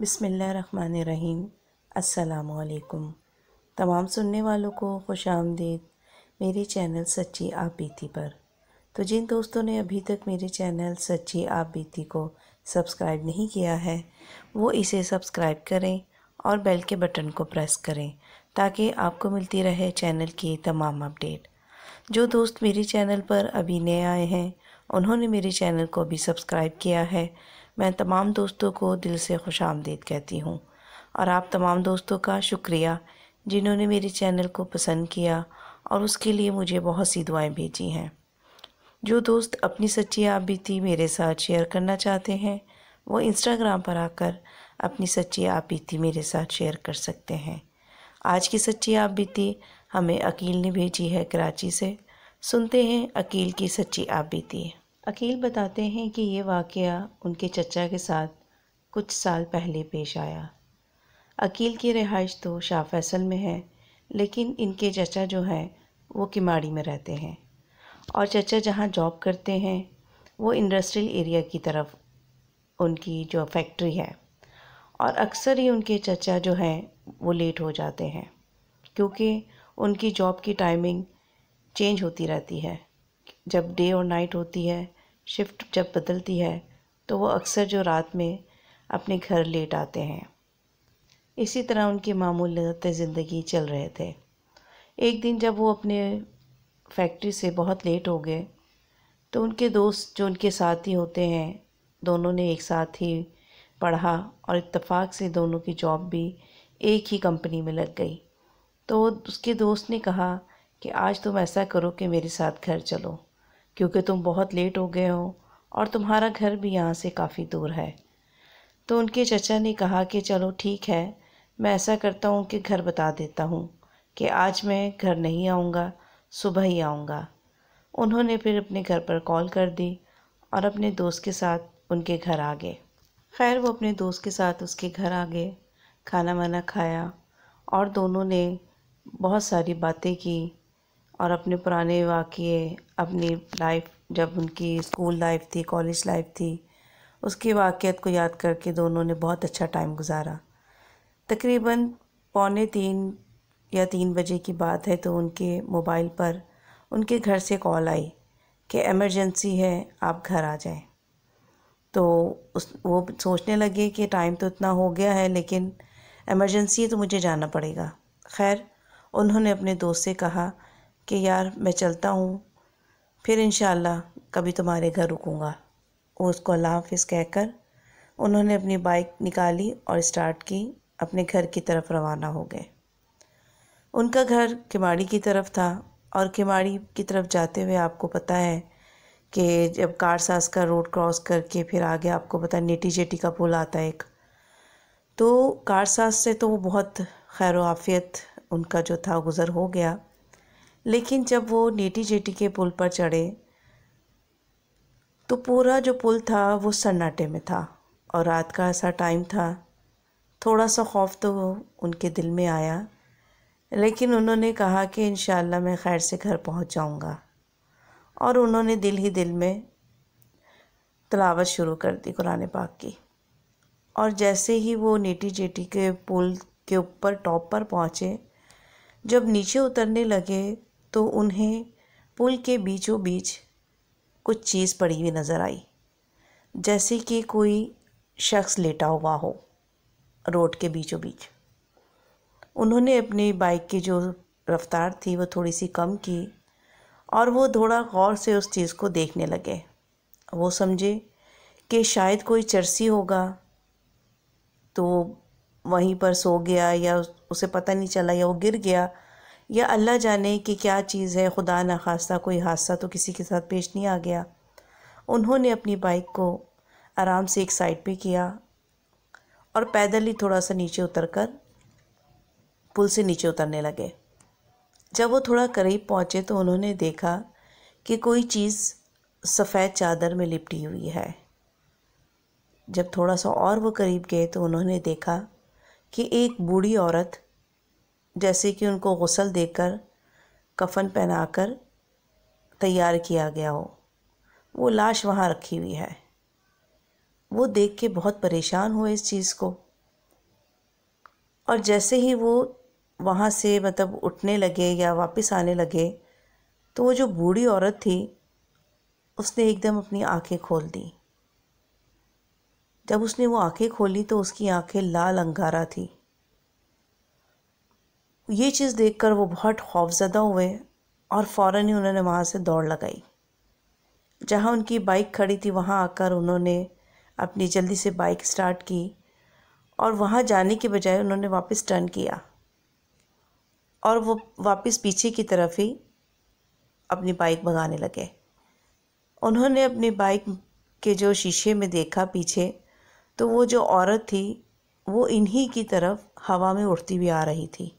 बिसमीम अल्लाम तमाम सुनने वालों को खुश आमदीद मेरे चैनल सच्ची आप बीती पर तो जिन दोस्तों ने अभी तक मेरे चैनल सच्ची आप बीती को सब्सक्राइब नहीं किया है वो इसे सब्सक्राइब करें और बेल के बटन को प्रेस करें ताकि आपको मिलती रहे चैनल की तमाम अपडेट जो दोस्त मेरे चैनल पर अभी नए आए हैं उन्होंने मेरे चैनल को भी सब्सक्राइब किया है मैं तमाम दोस्तों को दिल से खुश आमदीद कहती हूँ और आप तमाम दोस्तों का शुक्रिया जिन्होंने मेरे चैनल को पसंद किया और उसके लिए मुझे बहुत सी दुआएं भेजी हैं जो दोस्त अपनी सच्ची आपबीती मेरे साथ शेयर करना चाहते हैं वो इंस्टाग्राम पर आकर अपनी सच्ची आपबीती मेरे साथ शेयर कर सकते हैं आज की सच्ची आपबीती हमें अकील ने भेजी है कराची से सुनते हैं अकील की सच्ची आपबीती अकील बताते हैं कि ये वाक़ उनके चचा के साथ कुछ साल पहले पेश आया अकील की रिहाइश तो शाह फैसल में है लेकिन इनके चचा जो हैं वो किमाड़ी में रहते हैं और चचा जहाँ जॉब करते हैं वो इंडस्ट्रियल एरिया की तरफ उनकी जो फैक्ट्री है और अक्सर ही उनके चचा जो हैं वो लेट हो जाते हैं क्योंकि उनकी जॉब की टाइमिंग चेंज होती रहती है जब डे और नाइट होती है शिफ्ट जब बदलती है तो वो अक्सर जो रात में अपने घर लेट आते हैं इसी तरह उनके मामूलत ज़िंदगी चल रहे थे एक दिन जब वो अपने फैक्ट्री से बहुत लेट हो गए तो उनके दोस्त जो उनके साथ ही होते हैं दोनों ने एक साथ ही पढ़ा और इतफाक़ से दोनों की जॉब भी एक ही कंपनी में लग गई तो उसके दोस्त ने कहा कि आज तुम ऐसा करो कि मेरे साथ घर चलो क्योंकि तुम बहुत लेट हो गए हो और तुम्हारा घर भी यहाँ से काफ़ी दूर है तो उनके चचा ने कहा कि चलो ठीक है मैं ऐसा करता हूँ कि घर बता देता हूँ कि आज मैं घर नहीं आऊँगा सुबह ही आऊँगा उन्होंने फिर अपने घर पर कॉल कर दी और अपने दोस्त के साथ उनके घर आ गए खैर वो अपने दोस्त के साथ उसके घर आ गए खाना वाना खाया और दोनों ने बहुत सारी बातें की और अपने पुराने वाक़े अपनी लाइफ जब उनकी स्कूल लाइफ थी कॉलेज लाइफ थी उसकी वाक़ियत को याद करके दोनों ने बहुत अच्छा टाइम गुजारा तकरीबन पौने तीन या तीन बजे की बात है तो उनके मोबाइल पर उनके घर से कॉल आई कि एमरजेंसी है आप घर आ जाएं तो उस वो सोचने लगे कि टाइम तो इतना हो गया है लेकिन एमरजेंसी है तो मुझे जाना पड़ेगा खैर उन्होंने अपने दोस्त से कहा कि यार मैं चलता हूँ फिर इन कभी तुम्हारे घर रुकूँगा वो उसको अल्लाह कह कहकर उन्होंने अपनी बाइक निकाली और स्टार्ट की अपने घर की तरफ रवाना हो गए उनका घर किमाड़ी की तरफ था और किमाड़ी की तरफ जाते हुए आपको पता है कि जब कारसास का रोड क्रॉस करके फिर आगे आपको पता है नेटी जेटी का पुल आता है एक तो सास से तो वो बहुत खैर आफियत उनका जो था गुज़र हो गया लेकिन जब वो नेटी जेटी के पुल पर चढ़े तो पूरा जो पुल था वो सन्नाटे में था और रात का ऐसा टाइम था थोड़ा सा खौफ तो उनके दिल में आया लेकिन उन्होंने कहा कि इन मैं खैर से घर पहुंच जाऊंगा और उन्होंने दिल ही दिल में तलावत शुरू कर दी कुरान पाक की और जैसे ही वो नेटी जेटी के पुल के ऊपर टॉप पर पहुँचे जब नीचे उतरने लगे तो उन्हें पुल के बीचों बीच कुछ चीज़ पड़ी हुई नज़र आई जैसे कि कोई शख्स लेटा हुआ हो रोड के बीचों बीच उन्होंने अपनी बाइक की जो रफ़्तार थी वो थोड़ी सी कम की और वो थोड़ा गौर से उस चीज़ को देखने लगे वो समझे कि शायद कोई चरसी होगा तो वहीं पर सो गया या उसे पता नहीं चला या वो गिर गया या अल्लाह जाने कि क्या चीज़ है खुदा ना खास्ता कोई हादसा तो किसी के साथ पेश नहीं आ गया उन्होंने अपनी बाइक को आराम से एक साइड पे किया और पैदल ही थोड़ा सा नीचे उतर कर पुल से नीचे उतरने लगे जब वो थोड़ा करीब पहुँचे तो उन्होंने देखा कि कोई चीज़ सफ़ेद चादर में लिपटी हुई है जब थोड़ा सा और वो करीब गए तो उन्होंने देखा कि एक बूढ़ी औरत जैसे कि उनको गसल देकर कफन पहनाकर तैयार किया गया हो वो लाश वहाँ रखी हुई है वो देख के बहुत परेशान हुए इस चीज़ को और जैसे ही वो वहाँ से मतलब उठने लगे या वापस आने लगे तो वो जो बूढ़ी औरत थी उसने एकदम अपनी आंखें खोल दी जब उसने वो आंखें खोली तो उसकी आंखें लाल अंगारा थी ये चीज़ कर वो बहुत खौफजदा हुए और फ़ौर ही उन्होंने वहाँ से दौड़ लगाई जहाँ उनकी बाइक खड़ी थी वहाँ आकर उन्होंने अपनी जल्दी से बाइक स्टार्ट की और वहाँ जाने के बजाय उन्होंने वापस टर्न किया और वो वापस पीछे की तरफ ही अपनी बाइक भगाने लगे उन्होंने अपनी बाइक के जो शीशे में देखा पीछे तो वो जो औरत थी वो इन्हीं की तरफ हवा में उड़ती भी आ रही थी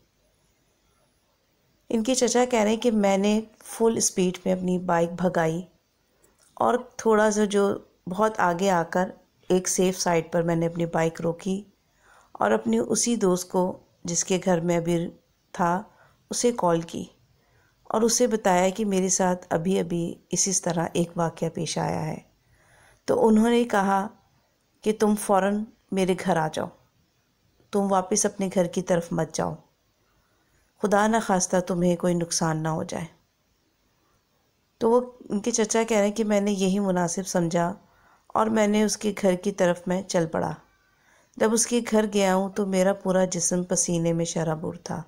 इनके चचा कह रहे हैं कि मैंने फुल स्पीड में अपनी बाइक भगाई और थोड़ा सा जो बहुत आगे आकर एक सेफ साइड पर मैंने अपनी बाइक रोकी और अपने उसी दोस्त को जिसके घर में अभी था उसे कॉल की और उसे बताया कि मेरे साथ अभी अभी इसी तरह एक वाक्य पेश आया है तो उन्होंने कहा कि तुम फ़ौर मेरे घर आ जाओ तुम वापस अपने घर की तरफ मत जाओ खुदा न खास्ता तुम्हें कोई नुकसान ना हो जाए तो वो उनके चचा कह रहे हैं कि मैंने यही मुनासिब समझा और मैंने उसके घर की तरफ मैं चल पड़ा जब उसके घर गया हूँ तो मेरा पूरा जिसम पसीने में शराबूर था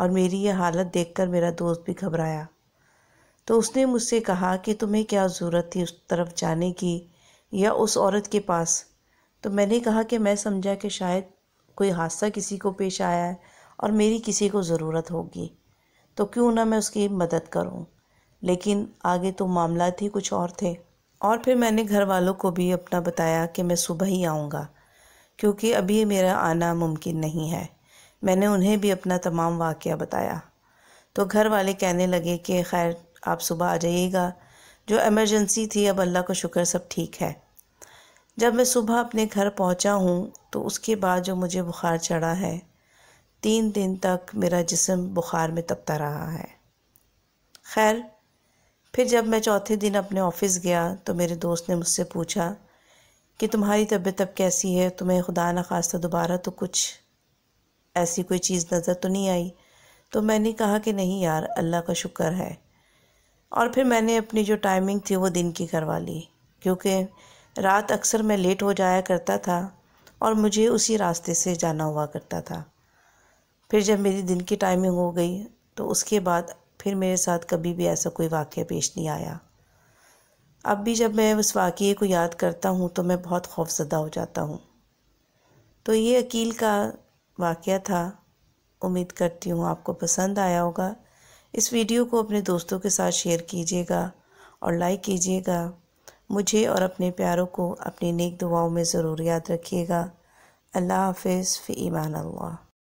और मेरी यह हालत देखकर मेरा दोस्त भी घबराया तो उसने मुझसे कहा कि तुम्हें क्या ज़रूरत थी उस तरफ जाने की या उस औरत के पास तो मैंने कहा कि मैं समझा कि शायद कोई हादसा किसी को पेश आया है और मेरी किसी को ज़रूरत होगी तो क्यों ना मैं उसकी मदद करूं लेकिन आगे तो मामला थी कुछ और थे और फिर मैंने घर वालों को भी अपना बताया कि मैं सुबह ही आऊँगा क्योंकि अभी मेरा आना मुमकिन नहीं है मैंने उन्हें भी अपना तमाम वाक़ बताया तो घर वाले कहने लगे कि खैर आप सुबह आ जाइएगा जो एमरजेंसी थी अब अल्लाह का शुक्र सब ठीक है जब मैं सुबह अपने घर पहुंचा हूं तो उसके बाद जो मुझे बुखार चढ़ा है तीन दिन तक मेरा जिसम बुखार में तपता रहा है खैर फिर जब मैं चौथे दिन अपने ऑफिस गया तो मेरे दोस्त ने मुझसे पूछा कि तुम्हारी तबीयत अब कैसी है तुम्हें खुदा न खास्ता दोबारा तो कुछ ऐसी कोई चीज़ नज़र तो नहीं आई तो मैंने कहा कि नहीं यार अल्लाह का शुक्र है और फिर मैंने अपनी जो टाइमिंग थी वो दिन की करवा ली क्योंकि रात अक्सर मैं लेट हो जाया करता था और मुझे उसी रास्ते से जाना हुआ करता था फिर जब मेरी दिन की टाइमिंग हो गई तो उसके बाद फिर मेरे साथ कभी भी ऐसा कोई वाक्य पेश नहीं आया अब भी जब मैं उस वाक़े को याद करता हूँ तो मैं बहुत खौफजदा हो जाता हूँ तो ये अकील का वाक़ था उम्मीद करती हूँ आपको पसंद आया होगा इस वीडियो को अपने दोस्तों के साथ शेयर कीजिएगा और लाइक कीजिएगा मुझे और अपने प्यारों को अपनी नेक दुआओं में ज़रूर याद रखिएगा अल्लाह हाफ फ़ी ईमान अल्लाह